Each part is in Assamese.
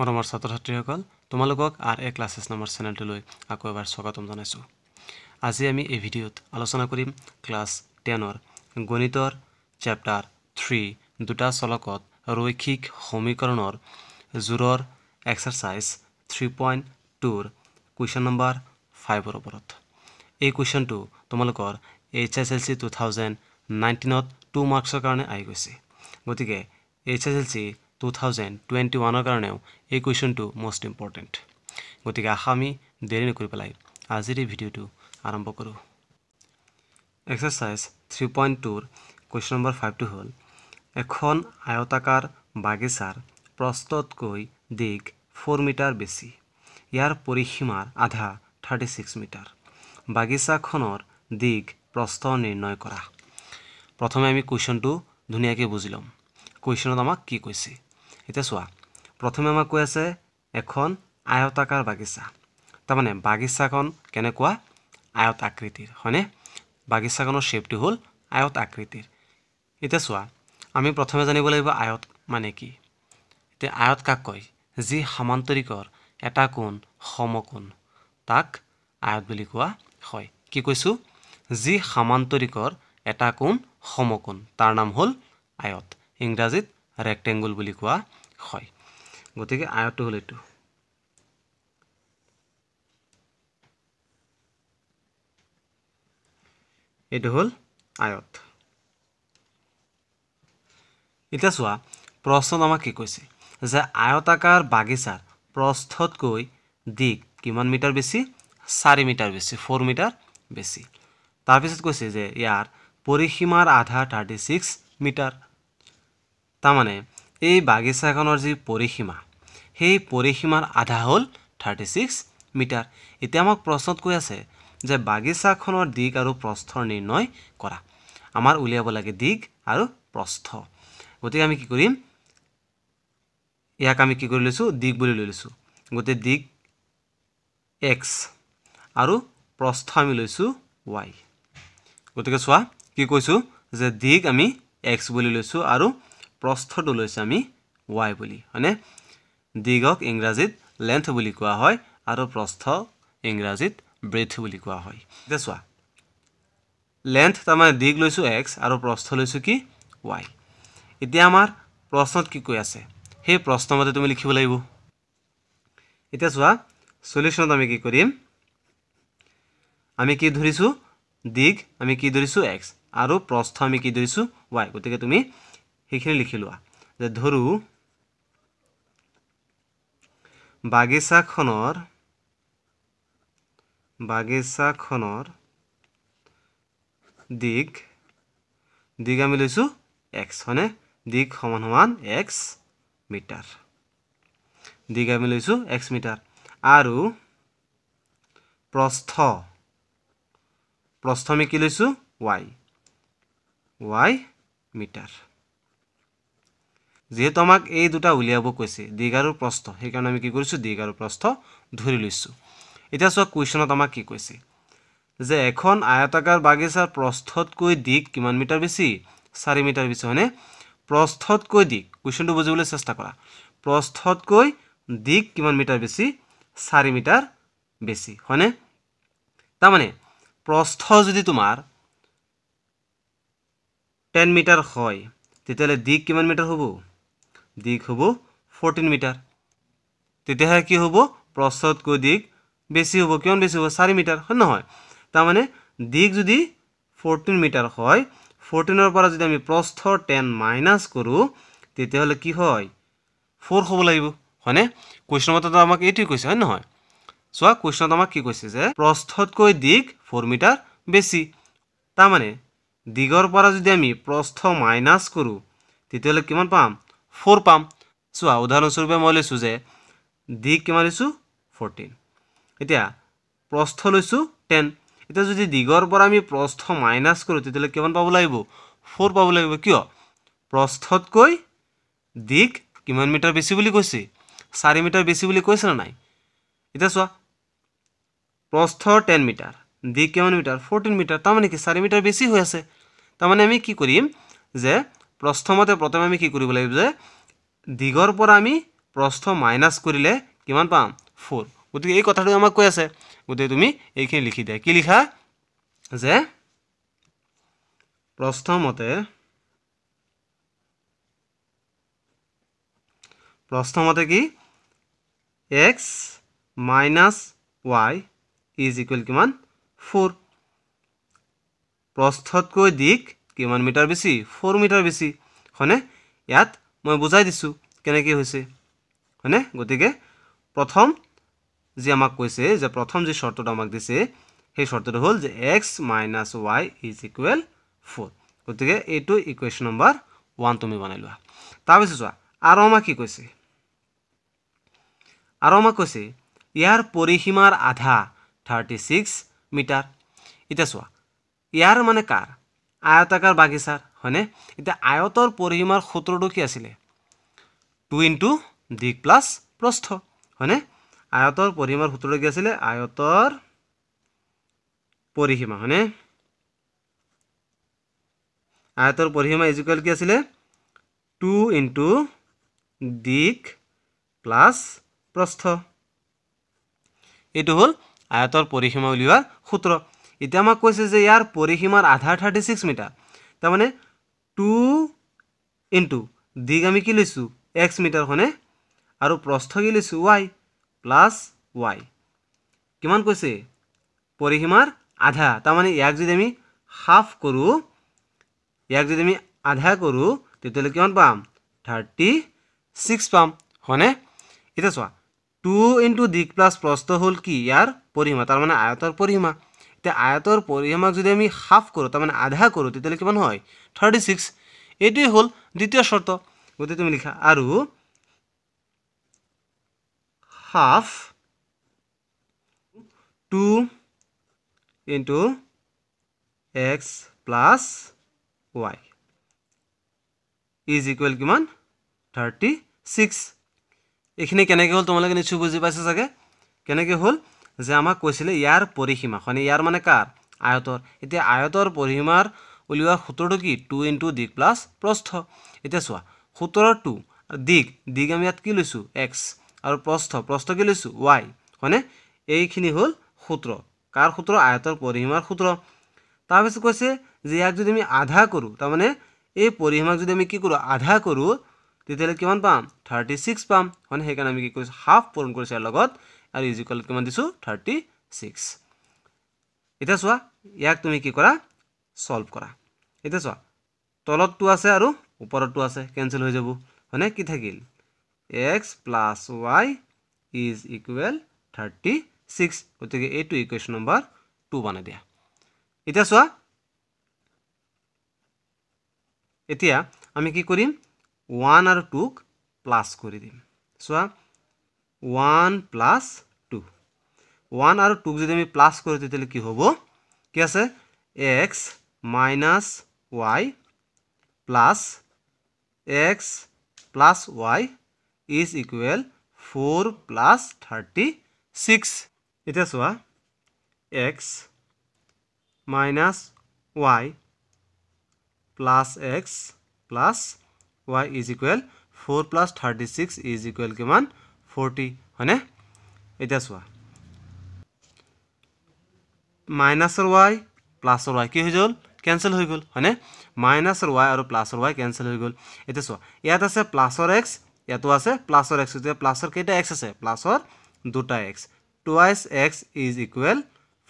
মৰমৰ ছাত্ৰ ছাত্ৰীসকল তোমালোকক আৰ এ ক্লাছেছ নামৰ চেনেলটোলৈ আকৌ এবাৰ স্বাগতম জনাইছোঁ আজি আমি এই ভিডিঅ'ত আলোচনা কৰিম ক্লাছ টেনৰ গণিতৰ চেপ্টাৰ থ্ৰী দুটা চলকত ৰৈক্ষিক সমীকৰণৰ জোৰৰ এক্সাৰচাইজ থ্ৰী পইণ্ট টুৰ কুৱেশ্যন নম্বৰ ফাইভৰ ওপৰত এই কুৱেশ্যনটো তোমালোকৰ H S L C two thousand নাইণ্টিনত টু মাৰ্কছৰ কাৰণে আহি গৈছে গতিকে H S L C two thousand twenty ওৱানৰ কাৰণেও এই কুৱেশ্যনটো মষ্ট ইম্পৰ্টেণ্ট গতিকে আশা আমি দেৰি নকৰি পেলাই আজিৰ এই ভিডিঅ'টো আৰম্ভ কৰোঁ এক্সাৰচাইজ থ্ৰী পইণ্ট টুৰ কুৱেশ্যন নম্বৰ ফাইভটো হ'ল এখন আয়তাকাৰ বাগিচাৰ প্ৰস্ততকৈ দিগ ফ'ৰ মিটাৰ বেছি ইয়াৰ পৰিসীমাৰ আধা থাৰ্টি ছিক্স মিটাৰ বাগিচাখনৰ দিগ প্ৰস্ত নিৰ্ণয় কৰা প্ৰথমে আমি কুৱেশ্যনটো ধুনীয়াকৈ বুজি ল'ম কুৱেশ্যনত আমাক কি কৈছে এতিয়া চোৱা প্ৰথমে আমাক কৈ আছে এখন আয়তাকাৰ বাগিচা তাৰমানে বাগিচাখন কেনেকুৱা আয়ত আকৃতিৰ হয়নে বাগিচাখনৰ শ্বেপটো হ'ল আয়ত আকৃতিৰ এতিয়া চোৱা আমি প্ৰথমে জানিব লাগিব আয়ত মানে কি এতিয়া আয়ত কাক কয় যি সামান্তৰিকৰ এটা কোণ সমকোণ তাক আয়ত বুলি কোৱা হয় কি কৈছোঁ যি সামান্তৰিকৰ এটা কোণ সমকোণ তাৰ নাম হ'ল আয়ত ইংৰাজীত ৰেক্টেংগুল বুলি কোৱা হয় গতিকে আয়ত্ব হ'ল এইটো এইটো হ'ল আয়ত এতিয়া চোৱা প্ৰশ্নত আমাক কি কৈছে যে আয়তাকাৰ বাগিচাৰ প্ৰস্থতকৈ দিগ কিমান মিটাৰ বেছি চাৰি মিটাৰ বেছি ফ'ৰ মিটাৰ বেছি তাৰপিছত কৈছে যে ইয়াৰ পৰিসীমাৰ আধা থাৰ্টি ছিক্স মিটাৰ তাৰমানে এই বাগিচাখনৰ যি পৰিসীমা সেই পৰিসীমাৰ আধা হ'ল থাৰ্টি ছিক্স মিটাৰ এতিয়া আমাক প্ৰশ্নত কৈ আছে যে বাগিচাখনৰ দিগ আৰু প্ৰস্থৰ নিৰ্ণয় কৰা আমাৰ উলিয়াব লাগে দিগ আৰু প্ৰস্থ গতিকে আমি কি কৰিম ইয়াক আমি কি কৰি লৈছোঁ দিগ বুলি লৈ লৈছোঁ গোটেই দিগ এক্স আৰু প্ৰস্থ আমি লৈছোঁ ৱাই গতিকে চোৱা কি কৈছোঁ যে দিগ আমি এক্স বুলি লৈছোঁ আৰু প্ৰস্থটো লৈছে আমি ৱাই বুলি হয়নে দীঘক ইংৰাজীত লেন্থ বুলি কোৱা হয় আৰু প্ৰস্থ ইংৰাজীত ব্ৰেথ বুলি কোৱা হয় এতিয়া চোৱা লেন্থ তাৰমানে দীঘ লৈছোঁ এক্স আৰু প্ৰস্থ লৈছোঁ কি ৱাই এতিয়া আমাৰ প্ৰশ্নত কি কৈ আছে সেই প্ৰশ্নমতে তুমি লিখিব লাগিব এতিয়া চোৱা চলিউশ্যনত আমি কি কৰিম আমি কি ধৰিছোঁ দীঘ আমি কি ধৰিছোঁ এক্স আৰু প্ৰস্থ আমি কি ধৰিছোঁ ৱাই গতিকে তুমি সেইখিনি লিখি লোৱা যে ধৰো বাগিচাখনৰ বাগিচাখনৰ দিগ দিগ আমি লৈছোঁ এক্স হয়নে দিগ সমান সমান এক্স মিটাৰ দিগ আমি লৈছোঁ এক্স মিটাৰ আৰু প্ৰস্থ প্ৰস্থ আমি কি লৈছোঁ ৱাই ৱাই মিটাৰ যিহেতু আমাক এই দুটা উলিয়াব কৈছে দীঘ আৰু প্ৰস্থ সেইকাৰণে আমি কি কৰিছোঁ দীঘ আৰু প্ৰস্থ ধৰি লৈছোঁ এতিয়া চোৱা কুৱেশ্যনত আমাক কি কৈছে যে এখন আয়তাকাৰ বাগিচাৰ প্ৰস্থতকৈ দিক কিমান মিটাৰ বেছি চাৰি মিটাৰ বেছি হয়নে প্ৰস্থতকৈ দিক কুৱেশ্যনটো বুজিবলৈ চেষ্টা কৰা প্ৰস্থতকৈ দিক কিমান মিটাৰ বেছি চাৰি মিটাৰ বেছি হয়নে তাৰমানে প্ৰস্থ যদি তোমাৰ টেন মিটাৰ হয় তেতিয়াহ'লে দিগ কিমান মিটাৰ হ'ব দিশ হ'ব ফৰ্টিন মিটাৰ তেতিয়াহে কি হ'ব প্ৰস্তুতকৈ দিশ বেছি হ'ব কিমান বেছি হ'ব চাৰি মিটাৰ হয় নহয় তাৰমানে দিক যদি ফৰ্টিন মিটাৰ হয় ফৰ্টিনৰ পৰা যদি আমি প্ৰস্থ টেন মাইনাছ কৰোঁ তেতিয়াহ'লে কি হয় ফ'ৰ হ'ব লাগিব হয়নে কুৱেশ্যন মতে আমাক এইটোৱে কৈছে হয় নহয় চোৱা কুৱেশ্যনত আমাক কি কৈছে যে প্ৰস্থতকৈ দিশ ফ'ৰ মিটাৰ বেছি তাৰমানে দিগৰ পৰা যদি আমি প্ৰস্থ মাইনাছ কৰোঁ তেতিয়াহ'লে কিমান পাম ফ'ৰ পাম চোৱা উদাহৰণস্বৰূপে মই লৈছোঁ যে ডি কিমান লৈছোঁ ফৰ্টিন এতিয়া প্ৰস্থ লৈছোঁ টেন এতিয়া যদি ডিগৰ পৰা আমি প্ৰস্থ মাইনাছ কৰোঁ তেতিয়াহ'লে কিমান পাব লাগিব ফ'ৰ পাব লাগিব কিয় প্ৰস্থতকৈ দিক কিমান মিটাৰ বেছি বুলি কৈছে চাৰি মিটাৰ বেছি বুলি কৈছে নে নাই এতিয়া চোৱা প্ৰস্থৰ টেন মিটাৰ দিক কিমান মিটাৰ ফৰ্টিন মিটাৰ তাৰমানে কি চাৰি মিটাৰ বেছি হৈ আছে তাৰমানে আমি কি কৰিম যে প্ৰথমতে প্ৰথমে আমি কি কৰিব লাগিব যে দিগৰ পৰা আমি প্ৰস্থ মাইনাছ কৰিলে কিমান পাম ফ'ৰ গতিকে এই কথাটো আমাক কৈ আছে গতিকে তুমি এইখিনি লিখি দিয়া কি লিখা যে প্ৰথমতে প্ৰথমতে কি x minus y is equal কিমান ফ'ৰ প্ৰস্থতকৈ দিশ কিমান মিটাৰ বেছি ফ'ৰ মিটাৰ বেছি হয়নে ইয়াত মই বুজাই দিছোঁ কেনেকৈ হৈছে হয়নে গতিকে প্ৰথম যি আমাক কৈছে যে প্ৰথম যি চৰ্টটো আমাক দিছে সেই চৰ্টটো হ'ল যে x minus y is equal four গতিকে এইটো ইকুৱেশ্যন নম্বৰ ওৱান তুমি বনাই লোৱা তাৰপিছত চোৱা আৰু আমাক কি কৈছে আৰু আমাক কৈছে ইয়াৰ পৰিসীমাৰ আধা থাৰ্টি ছিক্স মিটাৰ এতিয়া চোৱা ইয়াৰ মানে কাৰ আয়তাকাৰ বাগিচাৰ হয়নে এতিয়া আয়তৰ পৰিসীমাৰ সূত্ৰটো কি আছিলে টু ইনটু দিগ প্লাছ প্ৰস্থ হয়নে আয়তৰ পৰিসীমাৰ সূত্ৰটো কি আছিলে আয়তৰ পৰিসীমা হয়নে আয়তৰ পৰিসীমা ইজিকুৱেল কি আছিলে টু ইনটু দিক প্লাছ প্ৰস্থ এইটো হ'ল আয়তৰ পৰিসীমা উলিওৱাৰ সূত্ৰ এতিয়া আমাক কৈছে যে ইয়াৰ পৰিসীমাৰ আধাৰ থাৰ্টি ছিক্স মিটাৰ তাৰমানে টু ইনটু দিগ আমি কি লৈছোঁ এক্স মিটাৰ হয়নে আৰু প্ৰস্থ কি লৈছোঁ ৱাই প্লাছ ৱাই কিমান কৈছে পৰিসীমাৰ আধা তাৰমানে ইয়াক যদি আমি হাফ কৰোঁ ইয়াক যদি আমি আধা কৰোঁ তেতিয়াহ'লে কিমান পাম থাৰ্টি ছিক্স পাম হয়নে এতিয়া চোৱা টু ইনটু দিগ প্লাছ প্ৰস্থ হ'ল কি ইয়াৰ পৰিসীমা তাৰমানে আয়তৰ পৰিসীমা এতিয়া আয়তৰ পৰিসীমাক যদি আমি হাফ কৰোঁ তাৰমানে আধা কৰোঁ তেতিয়াহ'লে কিমান হয় থাৰ্টি ছিক্স এইটোৱে হ'ল দ্বিতীয় চৰ্ত গতিকে তুমি লিখা আৰু half two into x plus y is equal কিমান থাৰ্টি ছিক্স এইখিনি কেনেকৈ হ'ল তোমালোকে নিশ্চয় বুজি পাইছা চাগে কেনেকৈ হ'ল যে আমাক কৈছিলে ইয়াৰ পৰিসীমা হয়নে ইয়াৰ মানে কাৰ আয়তৰ এতিয়া আয়তৰ পৰিসীমাৰ উলিওৱা সূত্ৰটো কি টু ইনটু দিগ প্লাছ প্ৰস্থ এতিয়া চোৱা সূত্ৰৰ টু দিগ দিগ আমি ইয়াত কি লৈছোঁ এক্স আৰু প্ৰস্থ প্ৰস্থ কি লৈছোঁ ৱাই হয়নে এইখিনি হ'ল সূত্ৰ কাৰ সূত্ৰ আয়তৰ পৰিসীমাৰ সূত্ৰ তাৰপিছত কৈছে যে ইয়াক যদি আমি আধা কৰোঁ তাৰমানে এই পৰিসীমাক যদি আমি কি কৰোঁ আধা কৰোঁ তেতিয়াহ'লে কিমান পাম থাৰ্টি ছিক্স পাম হয়নে সেইকাৰণে আমি কি কৰিছোঁ হাফ পূৰণ কৰিছোঁ ইয়াৰ লগত আৰু ইজ ইকুৱেল কিমান দিছোঁ থাৰ্টি ছিক্স এতিয়া চোৱা ইয়াক তুমি কি কৰা চল্ভ কৰা এতিয়া চোৱা তলততো আছে আৰু ওপৰতটো আছে কেঞ্চেল হৈ যাব হয়নে কি থাকিল x plus y is equal thirty six গতিকে এইটো ইকুৱেশ্যন নম্বৰ টু বনাই দিয়া এতিয়া চোৱা এতিয়া আমি কি কৰিম ওৱান আৰু টুক প্লাছ কৰি দিম চোৱা ওয়ান প্লাস টু ওয়ান আর টুক যদি আমি প্লাস করে দিই তাহলে কি হব কি আছে x minus y plus x plus y is equal four plus thirty six এটা চোয়া x minus y plus x plus y is equal four plus thirty six is equal কিমান ফৰ্টি হয়নে এতিয়া চোৱা মাইনাছৰ ৱাই প্লাছৰ ৱাই কি হৈ গ'ল কেঞ্চেল হৈ গ'ল হয়নে মাইনাছৰ ৱাই আৰু প্লাছৰ ৱাই কেঞ্চেল হৈ গ'ল এতিয়া চোৱা ইয়াত আছে প্লাছৰ এক্স ইয়াতো আছে প্লাছৰ এক্স এতিয়া প্লাছৰ কেইটা এক্স আছে প্লাছৰ দুটা x twice x is equal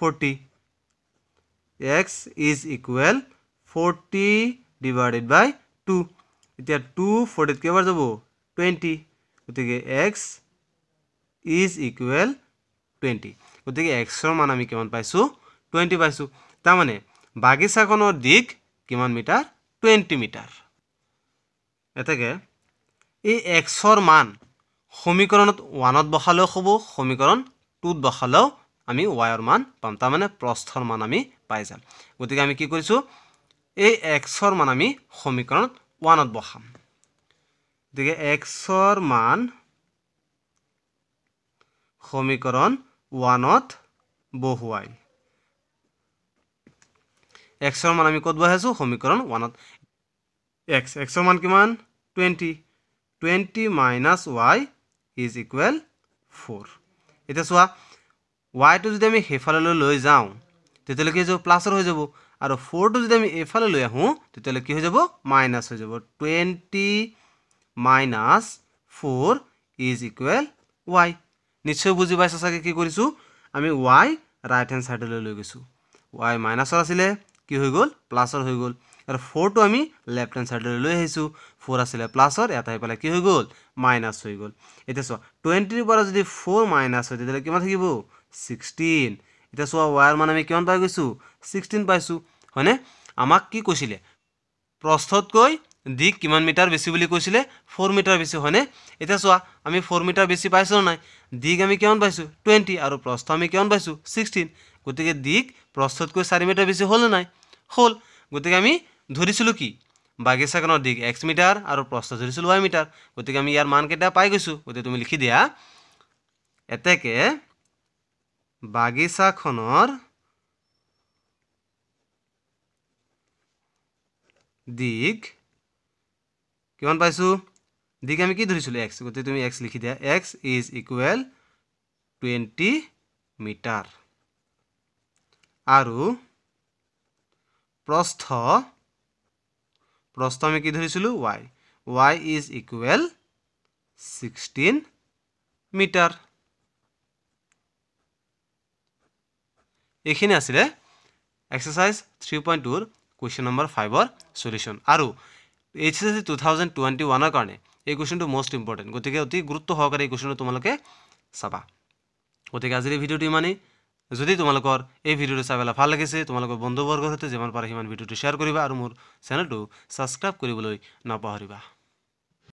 forty x is equal forty divided by two এতিয়া টু ফৰ্টিত কেইবাৰ যাব টুৱেণ্টি গতিকে এক্স ইজ ইকুৱেল টুৱেণ্টি গতিকে এক্সৰ মান আমি কিমান পাইছোঁ টুৱেণ্টি পাইছোঁ তাৰমানে বাগিচাখনৰ দিগ কিমান মিটাৰ টুৱেণ্টি মিটাৰ এতেকে এই এক্সৰ মান সমীকৰণত ওৱানত বহালেও হ'ব সমীকৰণ টুত বহালেও আমি ৱাইৰ মান পাম তাৰমানে প্ৰস্থৰ মান আমি পাই যাম গতিকে আমি কি কৰিছোঁ এই এক্সৰ মান আমি সমীকৰণত ওৱানত বহাম গতিকে এক্সৰ মান সমীকরণ ওয়ানত বহুয়াই এক্সর মান আমি কত বহে আছো সমীকরণ ওয়ানত এক্স এক্সর মান কিমান twenty twenty minus y is equal four এটা চা ওয়াই তো যদি আমি সেইফালে লই যাও তো কি প্লাসর হয়ে যাব আর ফোর তো যদি আমি এইফালে লই আহ তো কি হয়ে যাব মাইনাস হয়ে যাব twenty minus four is equal y নিশ্চয় বুজি পাইছা চাগে কি কৰিছোঁ আমি ৱাই ৰাইট হেণ্ড ছাইডলৈ লৈ গৈছোঁ ৱাই মাইনাছৰ আছিলে কি হৈ গ'ল প্লাছৰ হৈ গ'ল আৰু ফ'ৰটো আমি লেফ্ট হেণ্ড ছাইডলৈ লৈ আহিছোঁ ফ'ৰ আছিলে প্লাছৰ এটা আহি পেলাই কি হৈ গ'ল মাইনাছ হৈ গ'ল এতিয়া চোৱা টুৱেণ্টিৰ পৰা যদি ফ'ৰ মাইনাছ হয় তেতিয়াহ'লে কিমান থাকিব ছিক্সটিন এতিয়া চোৱা ৱাইৰ মানে আমি কিমান পাই গৈছোঁ ছিক্সটিন পাইছোঁ হয়নে আমাক কি কৈছিলে প্ৰস্থতকৈ দিক কিমান মিটাৰ বেছি বুলি কৈছিলে ফ'ৰ মিটাৰ বেছি হয়নে এতিয়া চোৱা আমি ফ'ৰ মিটাৰ বেছি পাইছোঁ নাই দিক আমি কিমান পাইছোঁ টুৱেণ্টি আৰু প্ৰস্থ আমি কিমান পাইছোঁ ছিক্সটিন গতিকে দিক প্ৰস্থতকৈ চাৰি মিটাৰ বেছি হ'ল নে নাই হ'ল গতিকে আমি ধৰিছিলোঁ কি বাগিচাখনৰ দিক এক্স মিটাৰ আৰু প্ৰস্থ ধৰিছিলোঁ ৱাই মিটাৰ গতিকে আমি ইয়াৰ মানকেইটা পাই গৈছোঁ গতিকে তুমি লিখি দিয়া এতেকে বাগিচাখনৰ দিক কিমান পাইছোঁ গতিকে আমি কি ধৰিছিলোঁ এক্স গতিকে তুমি এক্স লিখি দিয়া x is equal twenty metre আৰু প্ৰস্থ প্ৰস্থ আমি কি ধৰিছিলো y y is equal sixteen metre এইখিনি আছিলে এক্সাৰচাইজ থ্ৰী পইণ্ট টুৰ কুৱেশ্যন নম্বৰ ফাইভৰ চলিউশ্যন আৰু H S SC two thousand twenty ওৱানৰ কাৰণে এই কুৱেশ্যনটো মষ্ট ইম্পৰ্টেণ্ট গতিকে অতি গুৰুত্ব সহকাৰে এই কুৱেশ্যনটো তোমালোকে চাবা গতিকে আজিৰ এই ভিডিঅ'টো ইমানেই যদি তোমালোকৰ এই ভিডিঅ'টো চাই পেলাই ভাল লাগিছে তোমালোকৰ বন্ধুবৰ্গৰ সৈতে যিমান পাৰে সিমান ভিডিঅ'টো শ্বেয়াৰ কৰিবা আৰু মোৰ চেনেলটো ছাবস্ক্ৰাইব কৰিবলৈ নপাহৰিবা